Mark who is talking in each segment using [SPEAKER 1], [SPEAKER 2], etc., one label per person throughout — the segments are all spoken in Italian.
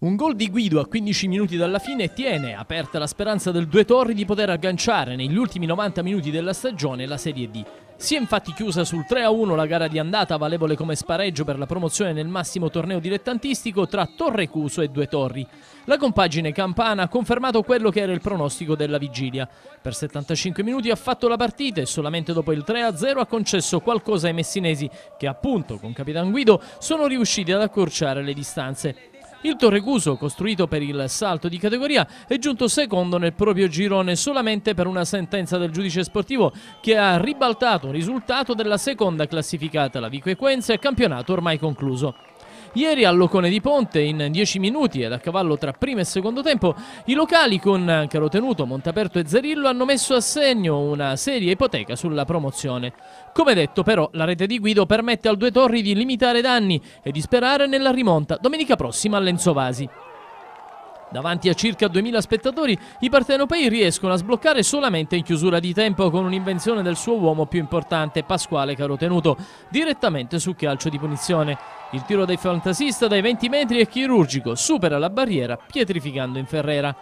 [SPEAKER 1] Un gol di Guido a 15 minuti dalla fine tiene aperta la speranza del Due Torri di poter agganciare negli ultimi 90 minuti della stagione la Serie D. Si è infatti chiusa sul 3-1 la gara di andata, valevole come spareggio per la promozione nel massimo torneo dilettantistico tra Torre Cuso e Due Torri. La compagine campana ha confermato quello che era il pronostico della vigilia. Per 75 minuti ha fatto la partita e solamente dopo il 3-0 ha concesso qualcosa ai messinesi che appunto con Capitan Guido sono riusciti ad accorciare le distanze. Il Torrecuso, costruito per il salto di categoria, è giunto secondo nel proprio girone solamente per una sentenza del giudice sportivo che ha ribaltato un risultato della seconda classificata, la Vico Equenza, campionato ormai concluso. Ieri al Locone di Ponte, in 10 minuti ed a cavallo tra primo e secondo tempo, i locali con Carotenuto, Montaperto e Zerillo hanno messo a segno una seria ipoteca sulla promozione. Come detto però, la rete di Guido permette al Due Torri di limitare danni e di sperare nella rimonta domenica prossima a Lenzo Vasi. Davanti a circa 2.000 spettatori, i partenopei riescono a sbloccare solamente in chiusura di tempo con un'invenzione del suo uomo più importante, Pasquale Carotenuto, direttamente su calcio di punizione. Il tiro dei fantasista dai 20 metri è chirurgico, supera la barriera pietrificando in Ferrera.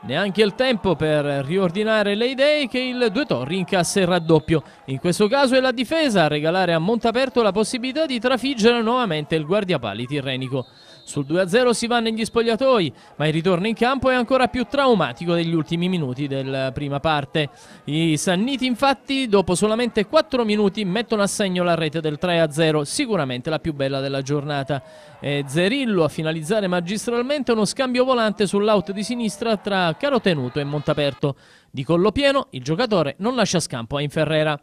[SPEAKER 1] Neanche il tempo per riordinare le idee che il Due Torri incassa il raddoppio. In questo caso è la difesa a regalare a Montaperto la possibilità di trafiggere nuovamente il guardiapali tirrenico. Sul 2-0 si va negli spogliatoi, ma il ritorno in campo è ancora più traumatico degli ultimi minuti della prima parte. I Sanniti infatti dopo solamente 4 minuti mettono a segno la rete del 3-0, sicuramente la più bella della giornata. E Zerillo a finalizzare magistralmente uno scambio volante sull'out di sinistra tra Carotenuto e Montaperto. Di collo pieno il giocatore non lascia scampo a Inferrera.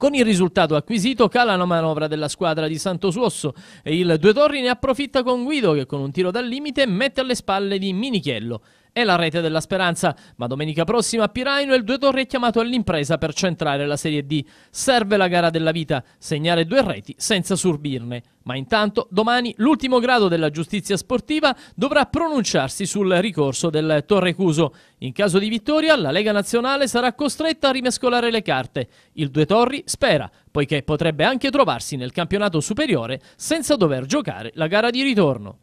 [SPEAKER 1] Con il risultato acquisito cala la manovra della squadra di Santo Suosso e il Due Torri ne approfitta con Guido che con un tiro dal limite mette alle spalle di Minichiello e la rete della speranza, ma domenica prossima a Piraino il Due Torri è chiamato all'impresa per centrare la Serie D. Serve la gara della vita, segnare due reti senza surbirne. Ma intanto domani l'ultimo grado della giustizia sportiva dovrà pronunciarsi sul ricorso del Torrecuso. In caso di vittoria la Lega Nazionale sarà costretta a rimescolare le carte. Il Due Torri spera, poiché potrebbe anche trovarsi nel campionato superiore senza dover giocare la gara di ritorno.